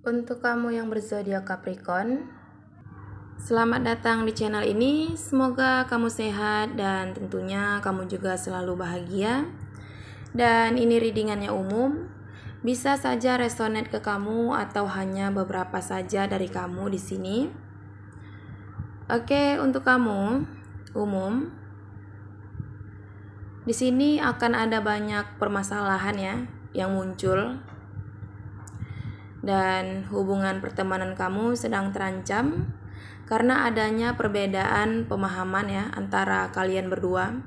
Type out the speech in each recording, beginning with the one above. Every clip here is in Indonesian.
Untuk kamu yang berzodiak Capricorn, selamat datang di channel ini. Semoga kamu sehat dan tentunya kamu juga selalu bahagia. Dan ini readingannya umum, bisa saja resonate ke kamu atau hanya beberapa saja dari kamu di sini. Oke, untuk kamu umum di sini akan ada banyak permasalahan ya yang muncul dan hubungan pertemanan kamu sedang terancam karena adanya perbedaan pemahaman ya antara kalian berdua.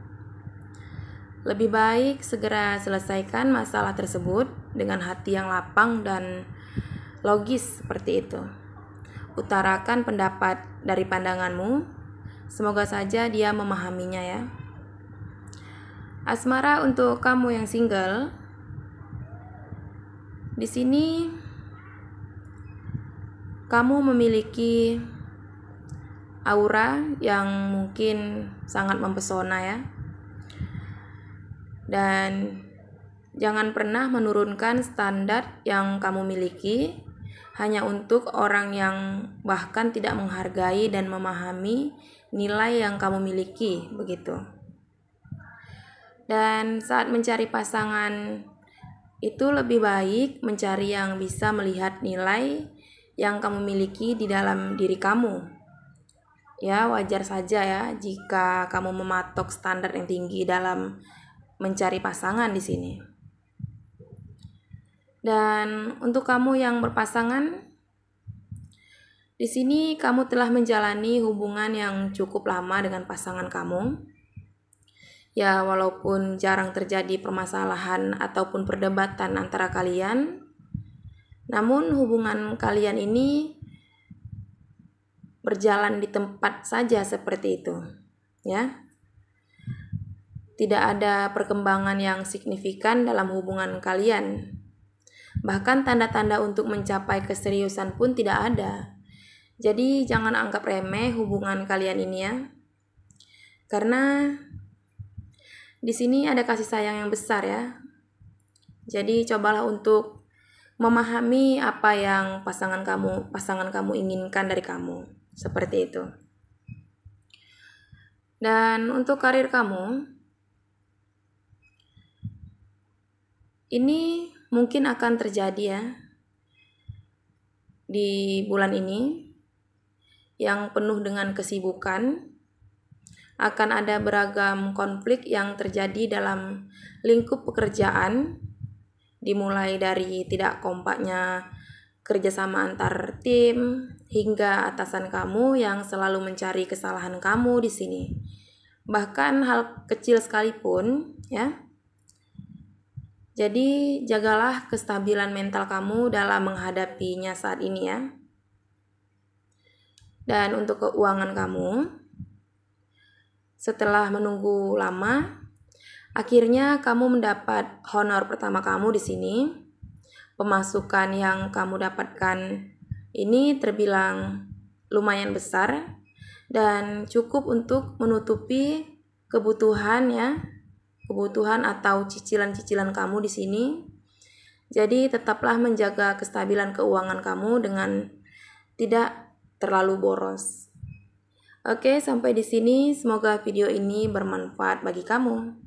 Lebih baik segera selesaikan masalah tersebut dengan hati yang lapang dan logis seperti itu. Utarakan pendapat dari pandanganmu. Semoga saja dia memahaminya ya. Asmara untuk kamu yang single. Di sini kamu memiliki aura yang mungkin sangat mempesona ya. Dan jangan pernah menurunkan standar yang kamu miliki hanya untuk orang yang bahkan tidak menghargai dan memahami nilai yang kamu miliki begitu. Dan saat mencari pasangan itu lebih baik mencari yang bisa melihat nilai yang kamu miliki di dalam diri kamu. Ya, wajar saja ya jika kamu mematok standar yang tinggi dalam mencari pasangan di sini. Dan untuk kamu yang berpasangan, di sini kamu telah menjalani hubungan yang cukup lama dengan pasangan kamu. Ya, walaupun jarang terjadi permasalahan ataupun perdebatan antara kalian, namun hubungan kalian ini berjalan di tempat saja seperti itu, ya. Tidak ada perkembangan yang signifikan dalam hubungan kalian. Bahkan tanda-tanda untuk mencapai keseriusan pun tidak ada. Jadi jangan anggap remeh hubungan kalian ini ya. Karena di sini ada kasih sayang yang besar ya. Jadi cobalah untuk memahami apa yang pasangan kamu pasangan kamu inginkan dari kamu seperti itu dan untuk karir kamu ini mungkin akan terjadi ya di bulan ini yang penuh dengan kesibukan akan ada beragam konflik yang terjadi dalam lingkup pekerjaan dimulai dari tidak kompaknya kerjasama antar tim hingga atasan kamu yang selalu mencari kesalahan kamu di sini. Bahkan hal kecil sekalipun, ya. Jadi, jagalah kestabilan mental kamu dalam menghadapinya saat ini ya. Dan untuk keuangan kamu, setelah menunggu lama, Akhirnya kamu mendapat honor pertama kamu di sini. Pemasukan yang kamu dapatkan ini terbilang lumayan besar dan cukup untuk menutupi kebutuhan ya, kebutuhan atau cicilan-cicilan kamu di sini. Jadi tetaplah menjaga kestabilan keuangan kamu dengan tidak terlalu boros. Oke, sampai di sini. Semoga video ini bermanfaat bagi kamu.